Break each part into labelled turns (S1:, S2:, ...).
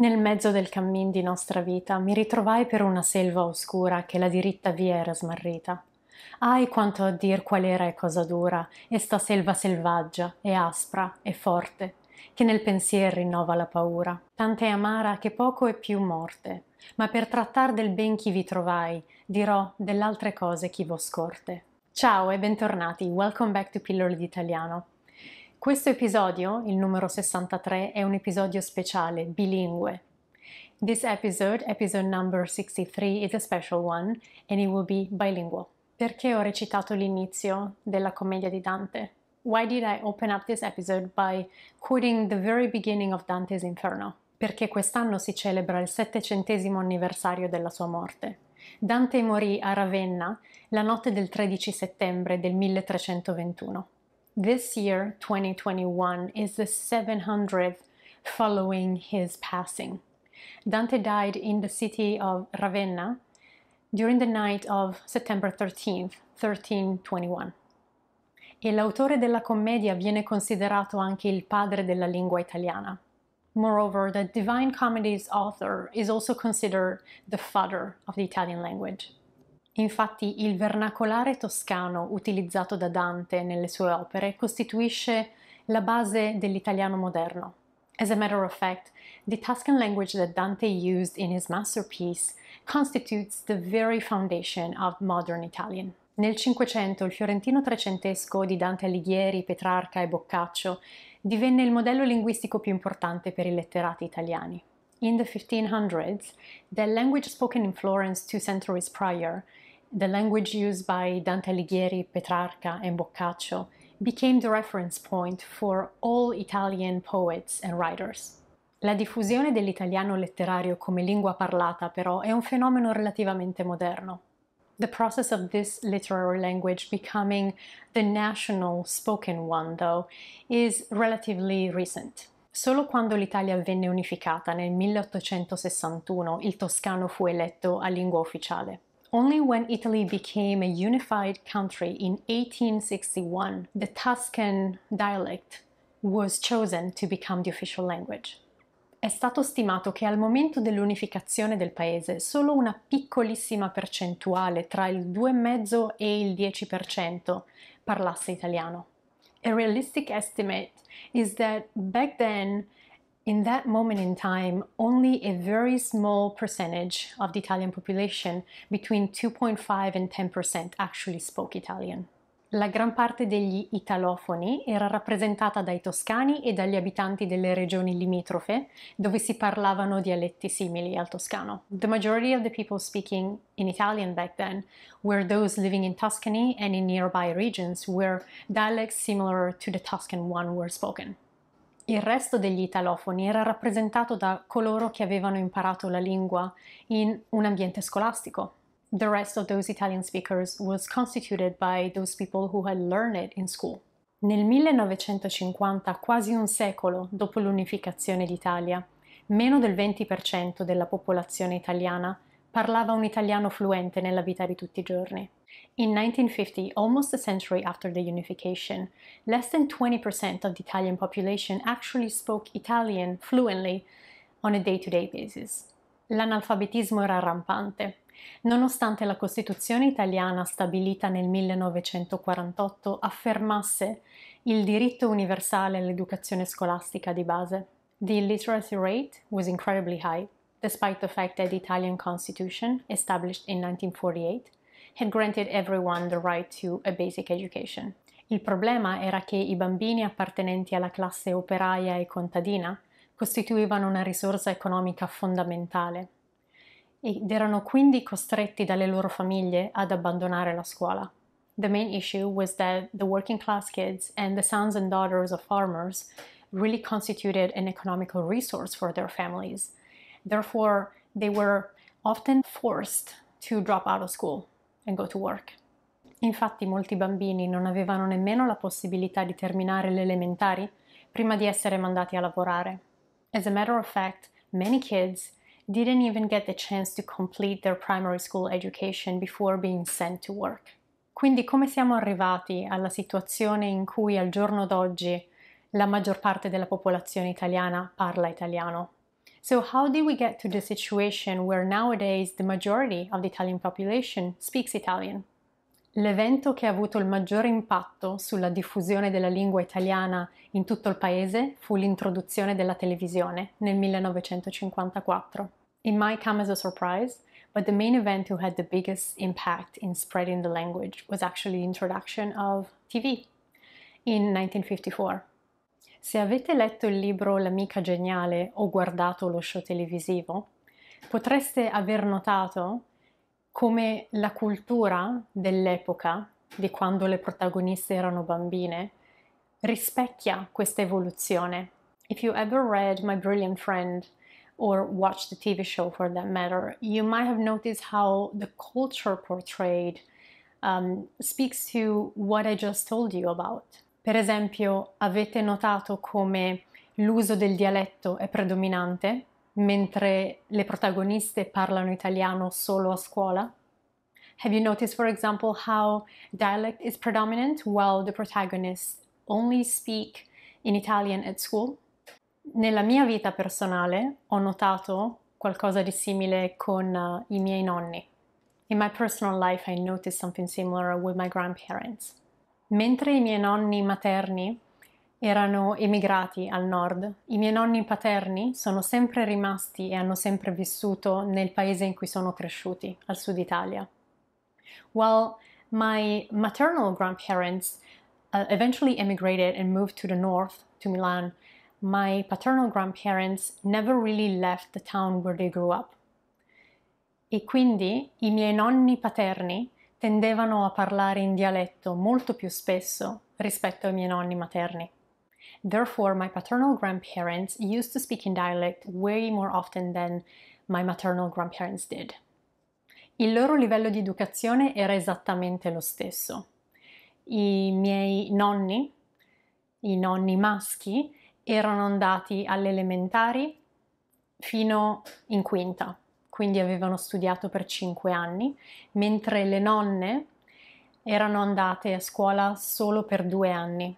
S1: Nel mezzo del cammin di nostra vita mi ritrovai per una selva oscura che la diritta via era smarrita. Ahi quanto a dir qual era e cosa dura, e sta selva selvaggia, e aspra, e forte, che nel pensier rinnova la paura. Tant'è amara che poco è più morte, ma per trattar del ben chi vi trovai, dirò dell'altre cose chi v'ho scorte. Ciao e bentornati, welcome back to Pillole d'Italiano. Questo episodio, il numero 63, è un episodio speciale, bilingue. This episode, episode number 63, is a special one and it will be bilingual. Perché ho recitato l'inizio della commedia di Dante? Why did I open up this episode by quoting the very beginning of Dante's Inferno? Perché quest'anno si celebra il settecentesimo anniversario della sua morte. Dante morì a Ravenna la notte del 13 settembre del 1321. This year, 2021, is the 700th following his passing. Dante died in the city of Ravenna during the night of September 13th, 1321. E l'autore della commedia viene considerato anche il padre della lingua italiana. Moreover, the Divine Comedy's author is also considered the father of the Italian language. Infatti il vernacolare toscano utilizzato da Dante nelle sue opere costituisce la base dell'italiano moderno. As a matter of fact, the Tuscan language that Dante used in his masterpiece constitutes the very foundation of modern Italian. Nel Cinquecento il fiorentino trecentesco di Dante Alighieri, Petrarca e Boccaccio divenne il modello linguistico più importante per i letterati italiani. in the 1500s, the language spoken in Florence two centuries prior, the language used by Dante Alighieri, Petrarca, and Boccaccio, became the reference point for all Italian poets and writers. La diffusione dell'italiano letterario come lingua parlata, però, è un fenomeno relativamente moderno. The process of this literary language becoming the national spoken one, though, is relatively recent. Solo quando l'Italia venne unificata nel 1861 il toscano fu eletto a lingua ufficiale. Only when Italy became a unified country in 1861, the Tuscan dialect was chosen to become the official language. È stato stimato che al momento dell'unificazione del paese solo una piccolissima percentuale tra il 2,5 e il 10% parlasse italiano. a realistic estimate is that back then, in that moment in time, only a very small percentage of the Italian population, between 2.5 and 10%, actually spoke Italian. La gran parte degli italofoni era rappresentata dai toscani e dagli abitanti delle regioni limitrofe, dove si parlavano dialetti simili al toscano. The majority of the people speaking in Italian back then were those living in Tuscany and in nearby regions where dialects similar to the Tuscan one were spoken. Il resto degli italofoni era rappresentato da coloro che avevano imparato la lingua in un ambiente scolastico, the rest of those Italian speakers was constituted by those people who had learned it in school. Nel 1950, quasi un secolo dopo l'unificazione d'Italia, meno del 20% della popolazione italiana parlava un italiano fluente nella vita di tutti i giorni. In 1950, almost a century after the unification, less than 20% of the Italian population actually spoke Italian fluently on a day-to-day basis. L'analfabetismo era rampante Nonostante la Costituzione italiana stabilita nel 1948 affermasse il diritto universale all'educazione scolastica di base, the illiteracy rate was incredibly high, despite the fact that the Italian Constitution, established in 1948, had granted everyone the right to a basic education. Il problema era che i bambini appartenenti alla classe operaia e contadina costituivano una risorsa economica fondamentale ed erano quindi costretti dalle loro famiglie ad abbandonare la scuola. The main issue was that the working class kids and the sons and daughters of farmers really constituted an economical resource for their families. Therefore, they were often forced to drop out of school and go to work. Infatti molti bambini non avevano nemmeno la possibilità di terminare le elementari prima di essere mandati a lavorare. As a matter of fact, many kids didn't even get the chance to complete their primary school education before being sent to work. Quindi come siamo arrivati alla situazione in cui al giorno d'oggi la maggior parte della popolazione italiana parla italiano? So how did we get to the situation where nowadays the majority of the Italian population speaks Italian? L'evento che ha avuto il maggior impatto sulla diffusione della lingua italiana in tutto il paese fu l'introduzione della televisione nel 1954. It might come as a surprise, but the main event who had the biggest impact in spreading the language was actually the introduction of TV in 1954. Se avete letto il libro L'amica geniale o guardato lo show televisivo, potreste aver notato come la cultura dell'epoca, di quando le protagoniste erano bambine, rispecchia questa evoluzione. If you ever read My Brilliant Friend or watch the TV show for that matter, you might have noticed how the culture portrayed um, speaks to what I just told you about. Per esempio, avete notato come l'uso del dialetto è predominante, mentre le protagoniste parlano italiano solo a scuola? Have you noticed, for example, how dialect is predominant while the protagonists only speak in Italian at school? Nella mia vita personale ho notato qualcosa di simile con uh, i miei nonni. In my personal life I noticed something similar with my grandparents. Mentre i miei nonni materni erano emigrati al nord, i miei nonni paterni sono sempre rimasti e hanno sempre vissuto nel paese in cui sono cresciuti, al sud Italia. While my maternal grandparents uh, eventually emigrated and moved to the north, to Milan, my paternal grandparents never really left the town where they grew up. E quindi i miei nonni paterni tendevano a parlare in dialetto molto più spesso rispetto ai miei nonni materni. Therefore, my paternal grandparents used to speak in dialect way more often than my maternal grandparents did. Il loro livello di educazione era esattamente lo stesso. I miei nonni, i nonni maschi, erano andati alle elementari fino in quinta, quindi avevano studiato per cinque anni, mentre le nonne erano andate a scuola solo per due anni.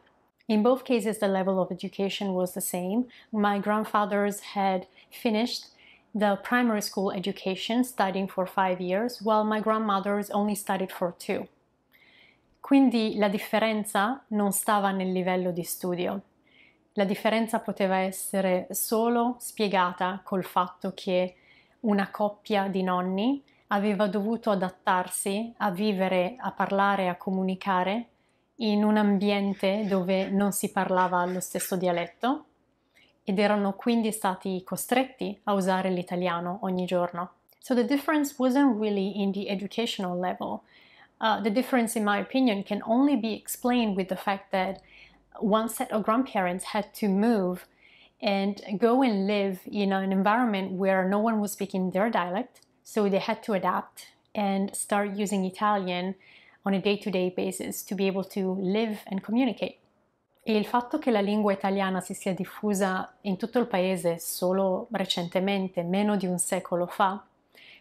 S1: In both cases the level of education was the same. My grandfathers had finished the primary school education studying for five years, while my grandmothers only studied for two. Quindi la differenza non stava nel livello di studio, la differenza poteva essere solo spiegata col fatto che una coppia di nonni aveva dovuto adattarsi a vivere, a parlare, a comunicare in un ambiente dove non si parlava lo stesso dialetto ed erano quindi stati costretti a usare l'italiano ogni giorno. So the difference wasn't really in the educational level. Uh, the difference, in my opinion, can only be explained with the fact that one set of grandparents had to move and go and live in an environment where no one was speaking their dialect. So they had to adapt and start using Italian on a day-to-day -day basis to be able to live and communicate. E il fatto che la lingua italiana si sia diffusa in tutto il paese solo recentemente, meno di un secolo fa,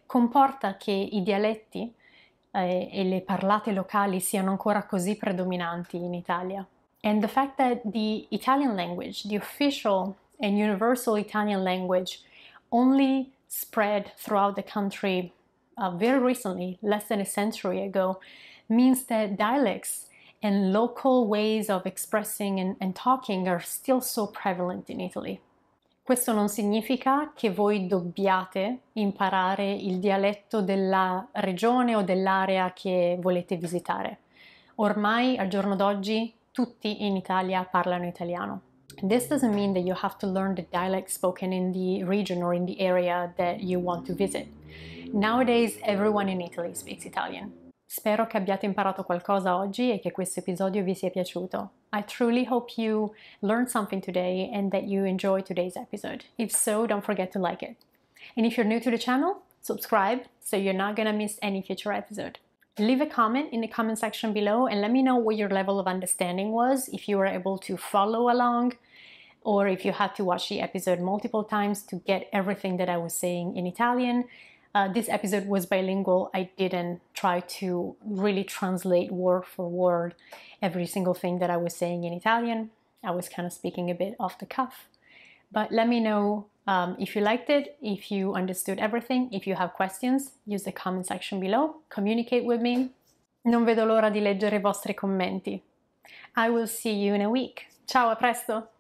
S1: comporta che i dialetti eh, e le parlate locali siano ancora così predominanti in Italia. And the fact that the Italian language, the official and universal Italian language, only spread throughout the country uh, very recently, less than a century ago, means that dialects and local ways of expressing and, and talking are still so prevalent in Italy. Questo non significa che voi dobbiate imparare il dialetto della regione o dell'area che volete visitare. Ormai al giorno d'oggi tutti in Italia parlano italiano. This doesn't mean that you have to learn the dialect spoken in the region or in the area that you want to visit. Nowadays everyone in Italy speaks Italian. Spero che abbiate imparato qualcosa oggi e che questo episodio vi sia piaciuto. I truly hope you learned something today and that you enjoyed today's episode. If so, don't forget to like it. And if you're new to the channel, subscribe so you're not gonna miss any future episode. Leave a comment in the comment section below and let me know what your level of understanding was, if you were able to follow along or if you had to watch the episode multiple times to get everything that I was saying in Italian. Uh, this episode was bilingual. I didn't try to really translate word for word every single thing that I was saying in Italian. I was kind of speaking a bit off the cuff. But let me know um, if you liked it, if you understood everything, if you have questions, use the comment section below, communicate with me. Non vedo l'ora di leggere i vostri commenti. I will see you in a week. Ciao, a presto!